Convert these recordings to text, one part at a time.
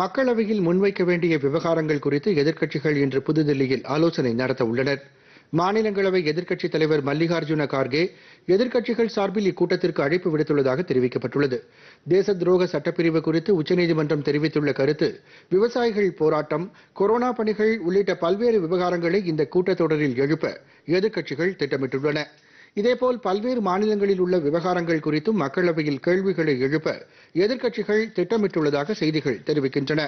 மக்களவையில் முன்வைக்க வேண்டிய விவகாரங்கள் குறித்து எதிர்க்கட்சிகள் இன்று புதுதில்லியில் ஆலோசனை நடத்த உள்ளனர் மாநிலங்களவை எதிர்க்கட்சித் தலைவர் மல்லிகார்ஜுன கார்கே எதிர்க்கட்சிகள் சார்பில் இக்கூட்டத்திற்கு அழைப்பு விடுத்துள்ளதாக தெரிவிக்கப்பட்டுள்ளது தேச துரோக சட்டப்பிரிவு குறித்து உச்சநீதிமன்றம் தெரிவித்துள்ள கருத்து விவசாயிகள் போராட்டம் கொரோனா பணிகள் உள்ளிட்ட பல்வேறு விவகாரங்களை இந்த கூட்டத்தொடரில் எழுப்ப எதிர்க்கட்சிகள் திட்டமிட்டுள்ளன இதேபோல் பல்வேறு மாநிலங்களில் உள்ள விவகாரங்கள் குறித்தும் மக்களவையில் கேள்விகளை எழுப்ப எதிர்க்கட்சிகள் திட்டமிட்டுள்ளதாக செய்திகள் தெரிவிக்கின்றன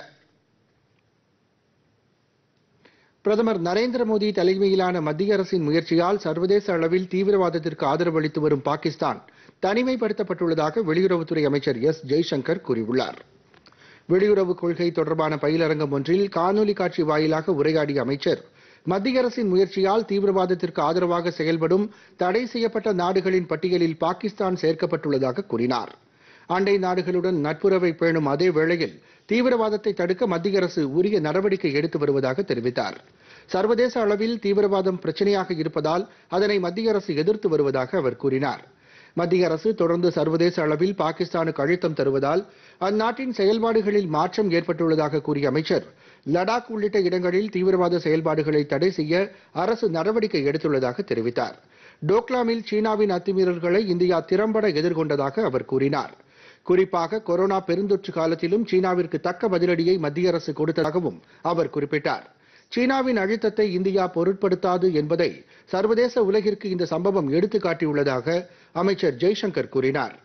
பிரதமர் நரேந்திர மோடி தலைமையிலான மத்திய அரசின் முயற்சியால் சர்வதேச அளவில் தீவிரவாதத்திற்கு ஆதரவு அளித்து வரும் பாகிஸ்தான் தனிமைப்படுத்தப்பட்டுள்ளதாக வெளியுறவுத்துறை அமைச்சர் எஸ் ஜெய்சங்கர் கூறியுள்ளார் வெளியுறவு கொள்கை தொடர்பான பயிலரங்கம் ஒன்றில் காணொலி காட்சி வாயிலாக உரையாடிய அமைச்சர் மத்திய அரசின் முயற்சியால் தீவிரவாதத்திற்கு ஆதரவாக செயல்படும் தடை செய்யப்பட்ட நாடுகளின் பட்டியலில் பாகிஸ்தான் சேர்க்கப்பட்டுள்ளதாக கூறினார் அண்டை நாடுகளுடன் நட்புறவை பேணும் அதே வேளையில் தீவிரவாதத்தை தடுக்க மத்திய அரசு உரிய நடவடிக்கை எடுத்து வருவதாக தெரிவித்தார் சர்வதேச அளவில் தீவிரவாதம் பிரச்சனையாக இருப்பதால் அதனை மத்திய அரசு எதிர்த்து வருவதாக அவர் கூறினாா் மத்திய அரசு தொடர்ந்து சர்வதேச அளவில் பாகிஸ்தானுக்கு அழுத்தம் தருவதால் அந்நாட்டின் செயல்பாடுகளில் மாற்றம் ஏற்பட்டுள்ளதாக கூறிய அமைச்சர் லடாக் உள்ளிட்ட இடங்களில் தீவிரவாத செயல்பாடுகளை தடை செய்ய அரசு நடவடிக்கை எடுத்துள்ளதாக தெரிவித்தார் டோக்லாமில் சீனாவின் அத்துமீறல்களை இந்தியா திறம்பட எதிர்கொண்டதாக அவர் கூறினார் குறிப்பாக கொரோனா பெருந்தொற்று காலத்திலும் சீனாவிற்கு தக்க பதிலடியை மத்திய அரசு கொடுத்ததாகவும் அவர் குறிப்பிட்டார் சீனாவின் அழுத்தத்தை இந்தியா பொருட்படுத்தாது என்பதை சர்வதேச உலகிற்கு இந்த சம்பவம் எடுத்துக்காட்டியுள்ளதாக அமைச்சர் ஜெய்சங்கர் கூறினார்